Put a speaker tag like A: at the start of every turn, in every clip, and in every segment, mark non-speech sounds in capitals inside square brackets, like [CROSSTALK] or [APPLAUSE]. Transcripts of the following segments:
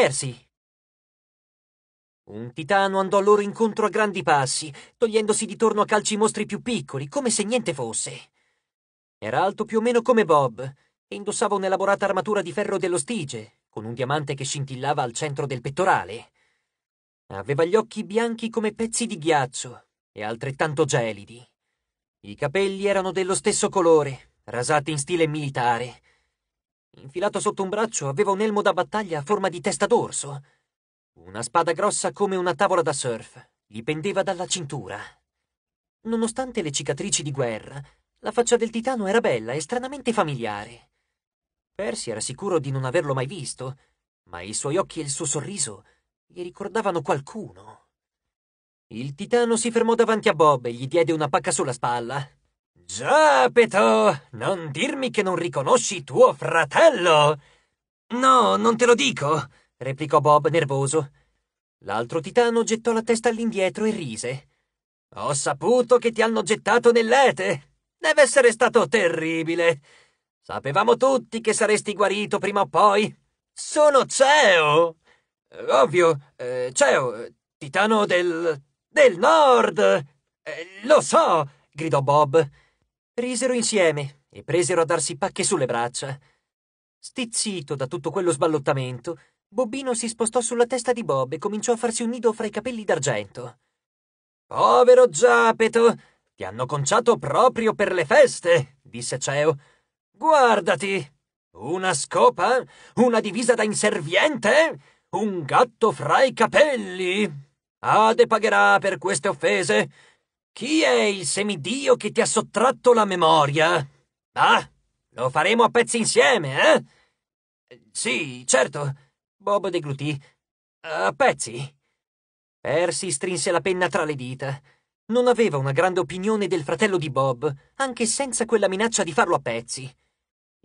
A: persi. Un titano andò loro incontro a grandi passi, togliendosi di torno a calci i mostri più piccoli, come se niente fosse. Era alto più o meno come Bob, e indossava un'elaborata armatura di ferro dello stige, con un diamante che scintillava al centro del pettorale. Aveva gli occhi bianchi come pezzi di ghiaccio, e altrettanto gelidi. I capelli erano dello stesso colore, rasati in stile militare, Infilato sotto un braccio aveva un elmo da battaglia a forma di testa d'orso. Una spada grossa come una tavola da surf gli pendeva dalla cintura. Nonostante le cicatrici di guerra, la faccia del titano era bella e stranamente familiare. Percy era sicuro di non averlo mai visto, ma i suoi occhi e il suo sorriso gli ricordavano qualcuno. Il titano si fermò davanti a Bob e gli diede una pacca sulla spalla. Giappeto, non dirmi che non riconosci tuo fratello! No, non te lo dico, replicò Bob nervoso. L'altro titano gettò la testa all'indietro e rise. Ho saputo che ti hanno gettato nell'ete. Deve essere stato terribile. Sapevamo tutti che saresti guarito prima o poi. Sono Ceo! Ovvio, eh, Ceo, titano del... del nord! Eh, lo so! gridò Bob risero insieme e presero a darsi pacche sulle braccia. Stizzito da tutto quello sballottamento, Bobbino si spostò sulla testa di Bob e cominciò a farsi un nido fra i capelli d'argento. Povero Giapeto! Ti hanno conciato proprio per le feste, disse Ceo. Guardati! Una scopa? Una divisa da inserviente? Un gatto fra i capelli? Ade pagherà per queste offese. Chi è il semidio che ti ha sottratto la memoria? Ah, lo faremo a pezzi insieme, eh? Sì, certo. Bob deglutì. A pezzi. Percy strinse la penna tra le dita. Non aveva una grande opinione del fratello di Bob, anche senza quella minaccia di farlo a pezzi.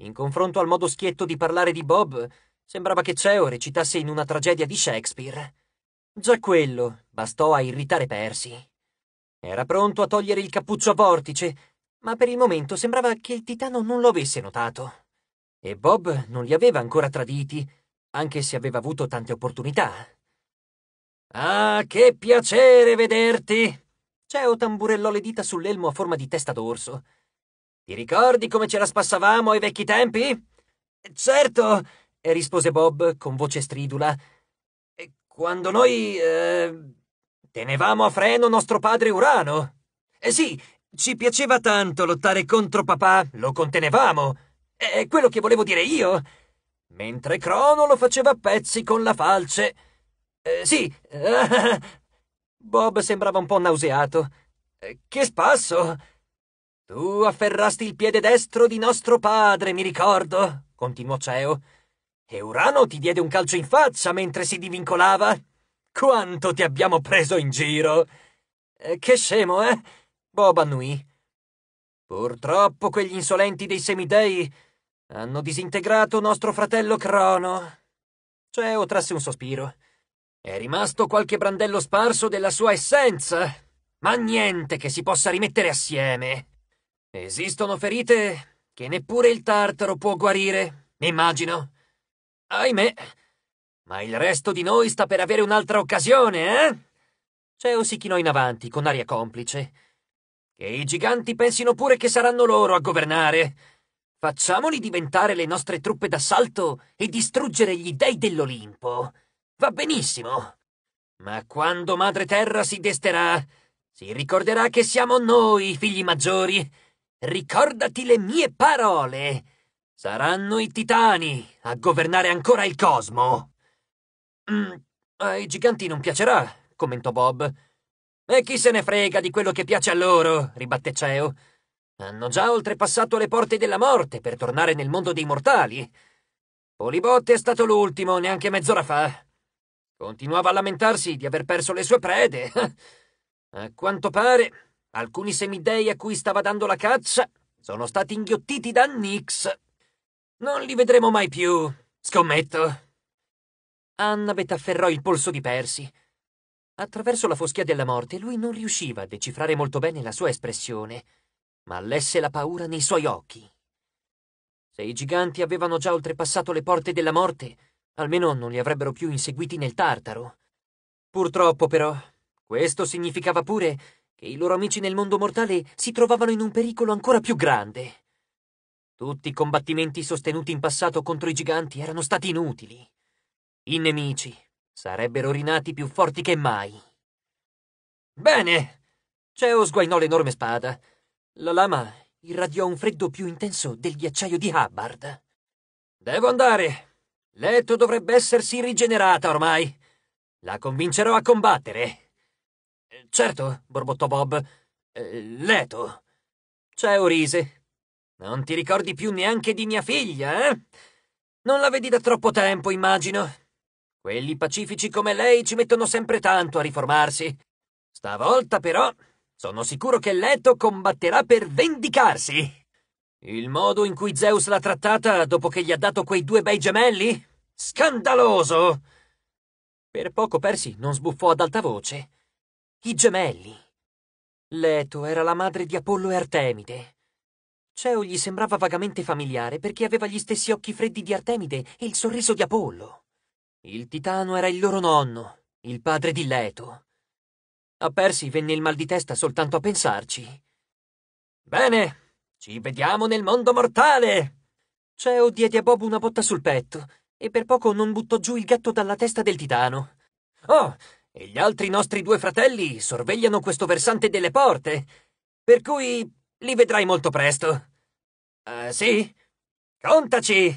A: In confronto al modo schietto di parlare di Bob, sembrava che Ceo recitasse in una tragedia di Shakespeare. Già quello bastò a irritare Percy. Era pronto a togliere il cappuccio a vortice, ma per il momento sembrava che il titano non lo avesse notato. E Bob non li aveva ancora traditi, anche se aveva avuto tante opportunità. Ah, che piacere vederti! Ceo tamburellò le dita sull'elmo a forma di testa d'orso. Ti ricordi come ce la spassavamo ai vecchi tempi? Certo, rispose Bob con voce stridula. Quando noi... Eh Tenevamo a freno nostro padre Urano. Eh sì, ci piaceva tanto lottare contro papà, lo contenevamo. È quello che volevo dire io. Mentre Crono lo faceva a pezzi con la falce. Eh, sì. [LAUGHS] Bob sembrava un po' nauseato. Eh, che spasso! Tu afferrasti il piede destro di nostro padre, mi ricordo, continuò Ceo. E Urano ti diede un calcio in faccia mentre si divincolava. Quanto ti abbiamo preso in giro! Eh, che scemo, eh? Bob annui. Purtroppo quegli insolenti dei semidei hanno disintegrato nostro fratello Crono. Ceo cioè, trasse un sospiro. È rimasto qualche brandello sparso della sua essenza, ma niente che si possa rimettere assieme. Esistono ferite che neppure il tartaro può guarire, immagino. Ahimè, ma il resto di noi sta per avere un'altra occasione, eh? Ceo si chinò in avanti, con aria complice. Che i giganti pensino pure che saranno loro a governare. Facciamoli diventare le nostre truppe d'assalto e distruggere gli dei dell'Olimpo. Va benissimo. Ma quando Madre Terra si desterà, si ricorderà che siamo noi, figli maggiori. Ricordati le mie parole. Saranno i titani a governare ancora il cosmo. Mm, ai eh, giganti non piacerà, commentò Bob. E chi se ne frega di quello che piace a loro, ribatté Ceo. Hanno già oltrepassato le porte della morte per tornare nel mondo dei mortali. Polibotte è stato l'ultimo neanche mezz'ora fa. Continuava a lamentarsi di aver perso le sue prede. [LAUGHS] A quanto pare, alcuni semidei a cui stava dando la caccia sono stati inghiottiti da Nix. Non li vedremo mai più, scommetto. Annabeth afferrò il polso di Percy. Attraverso la foschia della morte lui non riusciva a decifrare molto bene la sua espressione, ma lesse la paura nei suoi occhi. Se i giganti avevano già oltrepassato le porte della morte, almeno non li avrebbero più inseguiti nel Tartaro. Purtroppo, però, questo significava pure che i loro amici nel mondo mortale si trovavano in un pericolo ancora più grande. Tutti i combattimenti sostenuti in passato contro i giganti erano stati inutili. I nemici sarebbero rinati più forti che mai. Bene! Ceo sguainò l'enorme spada. La lama irradiò un freddo più intenso del ghiacciaio di Hubbard. Devo andare. Leto dovrebbe essersi rigenerata ormai. La convincerò a combattere. Certo, borbottò Bob. Eh, Leto. Ceo rise. Non ti ricordi più neanche di mia figlia, eh? Non la vedi da troppo tempo, immagino. Quelli pacifici come lei ci mettono sempre tanto a riformarsi. Stavolta però sono sicuro che Leto combatterà per vendicarsi. Il modo in cui Zeus l'ha trattata dopo che gli ha dato quei due bei gemelli? Scandaloso! Per poco Persi non sbuffò ad alta voce. I gemelli. Leto era la madre di Apollo e Artemide. Ceo gli sembrava vagamente familiare perché aveva gli stessi occhi freddi di Artemide e il sorriso di Apollo. Il titano era il loro nonno, il padre di Leto. A Persi venne il mal di testa soltanto a pensarci. Bene, ci vediamo nel mondo mortale! Ceo diede a Bob una botta sul petto e per poco non buttò giù il gatto dalla testa del titano. Oh, e gli altri nostri due fratelli sorvegliano questo versante delle porte, per cui li vedrai molto presto. Uh, sì? Contaci!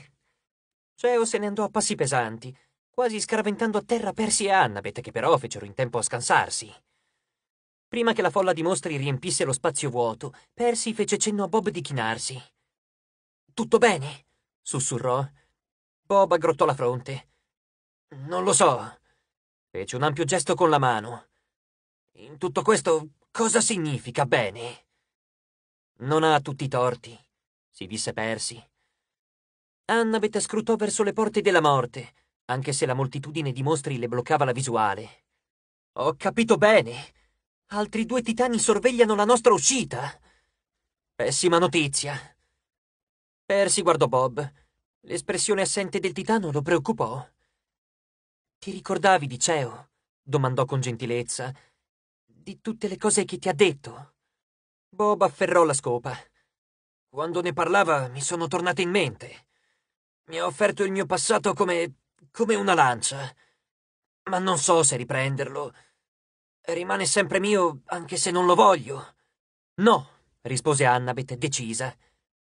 A: Ceo se ne andò a passi pesanti, quasi scaraventando a terra Percy e Annabeth, che però fecero in tempo a scansarsi. Prima che la folla di mostri riempisse lo spazio vuoto, Percy fece cenno a Bob di chinarsi. Tutto bene? sussurrò. Bob aggrottò la fronte. Non lo so. Fece un ampio gesto con la mano. In tutto questo, cosa significa bene? Non ha tutti i torti, si disse Percy. Annabeth scrutò verso le porte della morte, anche se la moltitudine di mostri le bloccava la visuale. Ho capito bene. Altri due titani sorvegliano la nostra uscita. Pessima notizia. Percy guardò Bob. L'espressione assente del titano lo preoccupò. Ti ricordavi di Ceo? domandò con gentilezza. Di tutte le cose che ti ha detto. Bob afferrò la scopa. Quando ne parlava mi sono tornate in mente. Mi ha offerto il mio passato come come una lancia. Ma non so se riprenderlo. Rimane sempre mio, anche se non lo voglio. No, rispose Annabeth decisa.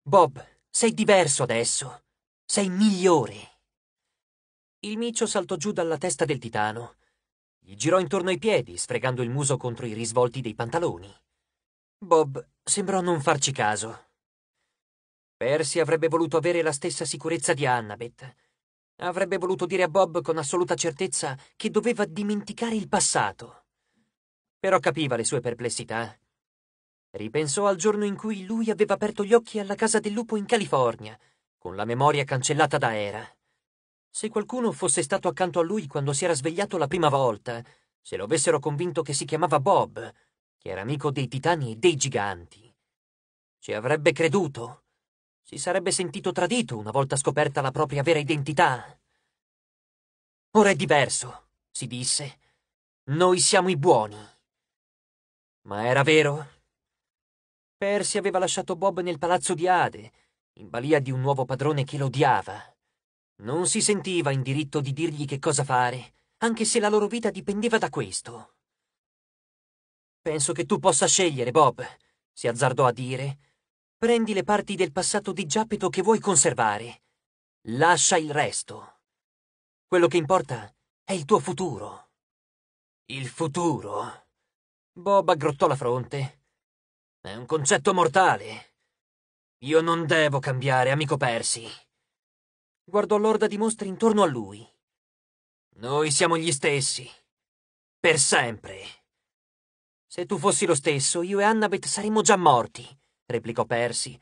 A: Bob, sei diverso adesso. Sei migliore. Il micio saltò giù dalla testa del titano. Gli girò intorno ai piedi, sfregando il muso contro i risvolti dei pantaloni. Bob sembrò non farci caso. Percy avrebbe voluto avere la stessa sicurezza di Annabeth Avrebbe voluto dire a Bob con assoluta certezza che doveva dimenticare il passato. Però capiva le sue perplessità. Ripensò al giorno in cui lui aveva aperto gli occhi alla casa del lupo in California, con la memoria cancellata da Era. Se qualcuno fosse stato accanto a lui quando si era svegliato la prima volta, se lo avessero convinto che si chiamava Bob, che era amico dei titani e dei giganti, ci avrebbe creduto. Si sarebbe sentito tradito una volta scoperta la propria vera identità. Ora è diverso, si disse. Noi siamo i buoni. Ma era vero? Percy aveva lasciato Bob nel palazzo di Ade, in balia di un nuovo padrone che lo odiava. Non si sentiva in diritto di dirgli che cosa fare, anche se la loro vita dipendeva da questo. Penso che tu possa scegliere, Bob, si azzardò a dire, Prendi le parti del passato di Giappito che vuoi conservare. Lascia il resto. Quello che importa è il tuo futuro. Il futuro. Bob aggrottò la fronte. È un concetto mortale. Io non devo cambiare, amico Persi. Guardò l'orda di mostri intorno a lui. Noi siamo gli stessi. Per sempre. Se tu fossi lo stesso, io e Annabeth saremmo già morti replicò Percy.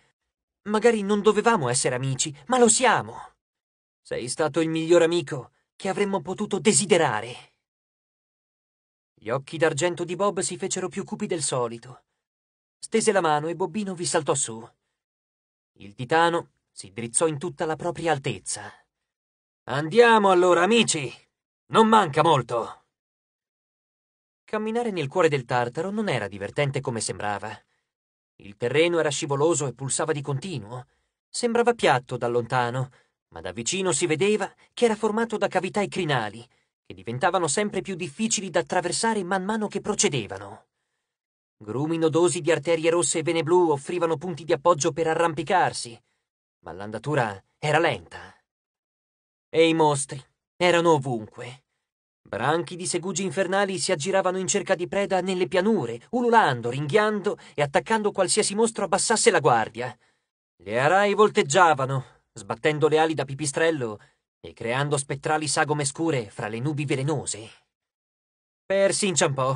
A: Magari non dovevamo essere amici, ma lo siamo. Sei stato il miglior amico che avremmo potuto desiderare. Gli occhi d'argento di Bob si fecero più cupi del solito. Stese la mano e Bobbino vi saltò su. Il titano si drizzò in tutta la propria altezza. Andiamo allora, amici! Non manca molto! Camminare nel cuore del tartaro non era divertente come sembrava. Il terreno era scivoloso e pulsava di continuo. Sembrava piatto da lontano, ma da vicino si vedeva che era formato da cavità e crinali, che diventavano sempre più difficili da attraversare man mano che procedevano. Grumi nodosi di arterie rosse e vene blu offrivano punti di appoggio per arrampicarsi, ma l'andatura era lenta. E i mostri erano ovunque. Branchi di segugi infernali si aggiravano in cerca di preda nelle pianure, ululando, ringhiando e attaccando qualsiasi mostro abbassasse la guardia. Le arai volteggiavano, sbattendo le ali da pipistrello e creando spettrali sagome scure fra le nubi velenose. Per inciampò.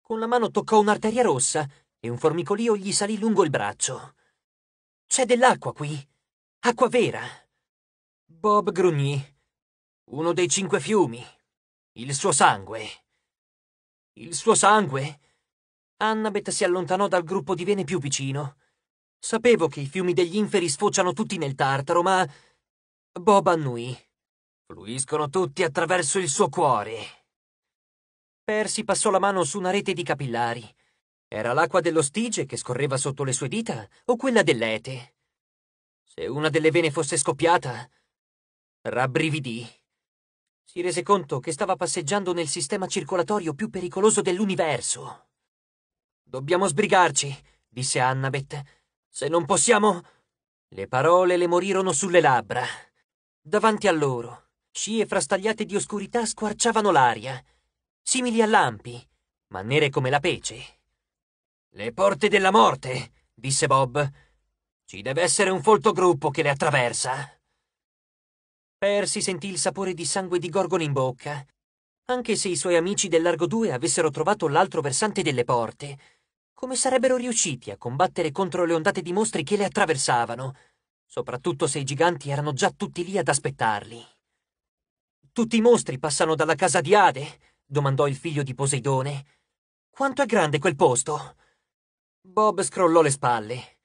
A: Con la mano toccò un'arteria rossa e un formicolio gli salì lungo il braccio. C'è dell'acqua qui. Acqua vera. Bob grugnì. Uno dei cinque fiumi. Il suo sangue. Il suo sangue? Annabeth si allontanò dal gruppo di vene più vicino. Sapevo che i fiumi degli inferi sfociano tutti nel Tartaro, ma... Bob annui. Fluiscono tutti attraverso il suo cuore. Percy passò la mano su una rete di capillari. Era l'acqua dello Stige che scorreva sotto le sue dita o quella dell'Ete? Se una delle vene fosse scoppiata... Rabbrividì. Si rese conto che stava passeggiando nel sistema circolatorio più pericoloso dell'universo. Dobbiamo sbrigarci, disse Annabeth. Se non possiamo... Le parole le morirono sulle labbra. Davanti a loro, scie frastagliate di oscurità squarciavano l'aria, simili a lampi, ma nere come la pece. Le porte della morte, disse Bob. Ci deve essere un folto gruppo che le attraversa. Percy sentì il sapore di sangue di Gorgon in bocca. Anche se i suoi amici del Largo 2 avessero trovato l'altro versante delle porte, come sarebbero riusciti a combattere contro le ondate di mostri che le attraversavano, soprattutto se i giganti erano già tutti lì ad aspettarli? Tutti i mostri passano dalla casa di Ade, domandò il figlio di Poseidone. Quanto è grande quel posto? Bob scrollò le spalle.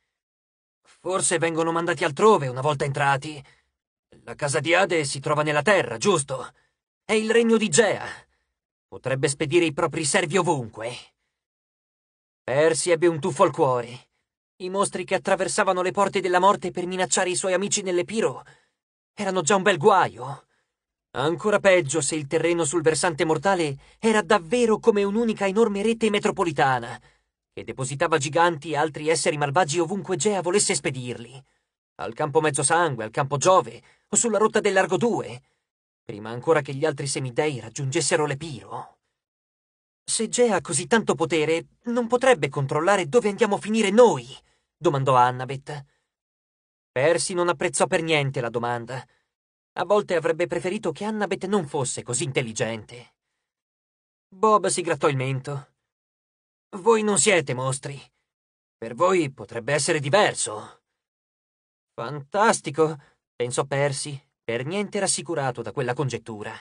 A: Forse vengono mandati altrove una volta entrati. La casa di Ade si trova nella terra, giusto? È il regno di Gea. Potrebbe spedire i propri servi ovunque. Persi ebbe un tuffo al cuore. I mostri che attraversavano le porte della morte per minacciare i suoi amici nell'Epiro erano già un bel guaio. Ancora peggio se il terreno sul versante mortale era davvero come un'unica enorme rete metropolitana, che depositava giganti e altri esseri malvagi ovunque Gea volesse spedirli. Al campo Mezzosangue, al campo Giove, sulla rotta del Largo 2, prima ancora che gli altri semidei raggiungessero l'Epiro. Se Gea ha così tanto potere, non potrebbe controllare dove andiamo a finire noi? domandò Annabeth. Percy non apprezzò per niente la domanda. A volte avrebbe preferito che Annabeth non fosse così intelligente. Bob si grattò il mento. Voi non siete mostri. Per voi potrebbe essere diverso. Fantastico, pensò Percy, per niente rassicurato da quella congettura.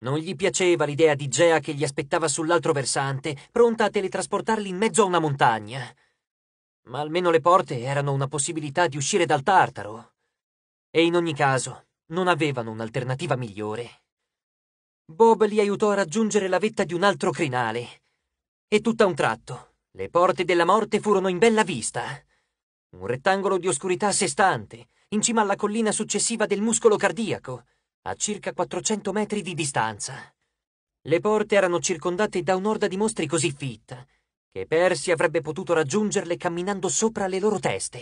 A: Non gli piaceva l'idea di Gea che gli aspettava sull'altro versante, pronta a teletrasportarli in mezzo a una montagna. Ma almeno le porte erano una possibilità di uscire dal Tartaro. E in ogni caso, non avevano un'alternativa migliore. Bob li aiutò a raggiungere la vetta di un altro crinale. E tutt'a un tratto, le porte della morte furono in bella vista. Un rettangolo di oscurità a sé stante, in cima alla collina successiva del muscolo cardiaco, a circa 400 metri di distanza. Le porte erano circondate da un'orda di mostri così fitta che Percy avrebbe potuto raggiungerle camminando sopra le loro teste.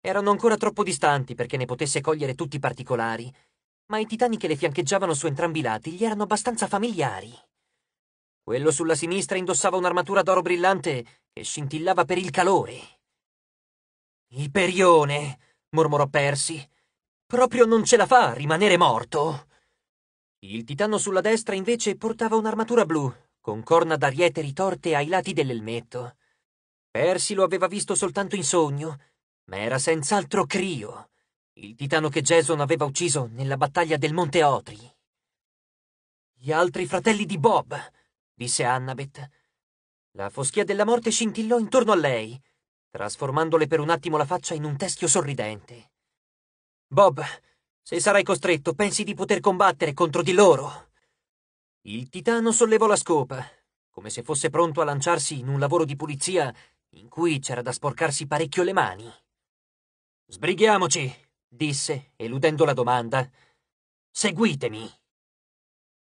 A: Erano ancora troppo distanti perché ne potesse cogliere tutti i particolari, ma i titani che le fiancheggiavano su entrambi i lati gli erano abbastanza familiari. Quello sulla sinistra indossava un'armatura d'oro brillante che scintillava per il calore. Iperione, mormorò Persi. Proprio non ce la fa a rimanere morto. Il titano sulla destra invece portava un'armatura blu, con corna d'ariete ritorte ai lati dell'elmetto. Persi lo aveva visto soltanto in sogno, ma era senz'altro Crio, il titano che Jason aveva ucciso nella battaglia del Monte Otri. Gli altri fratelli di Bob, disse Annabeth. La foschia della morte scintillò intorno a lei, trasformandole per un attimo la faccia in un teschio sorridente. Bob, se sarai costretto, pensi di poter combattere contro di loro? Il titano sollevò la scopa, come se fosse pronto a lanciarsi in un lavoro di pulizia in cui c'era da sporcarsi parecchio le mani. Sbrighiamoci, disse, eludendo la domanda. Seguitemi.